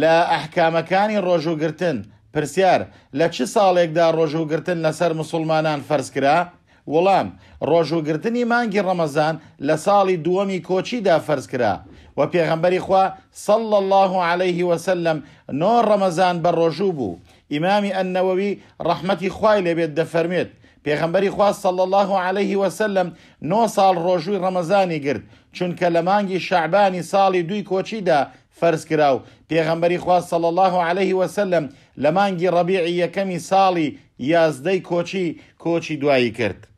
لە ئەحکامەکانی ڕۆژوگرتن پرسیار لە چ ساڵێکدا ڕۆژوگرتن لەسەر مسلمانان فەرزکرا؟ وەڵام ڕۆژوگرتنی مانگی ڕەمەزان لە ساڵی دووەمی کۆچیدا فەرزکرا و پێغەمبەری خوا سەڵ الله عليه وسلم نۆ ڕەمەزان بە ڕۆژوو بوو ئیمامی ئەنەوەوی ڕەحمەتی خوای لەبێت دەفەرمێت پێغەمبەری خواست صل الله عليه وسلم 9 ساڵ ڕۆژووی ڕەمەزانی گرت چونکە لە مانگی شعبانی ساڵی دوی کۆچیدا فەرز کرا و پێغەمبەری خواست صل الله عليه وسلم لە مانگی ڕەبیعی یەکەمی ساڵی یازدەی کۆچی کۆچی دوایی کرد.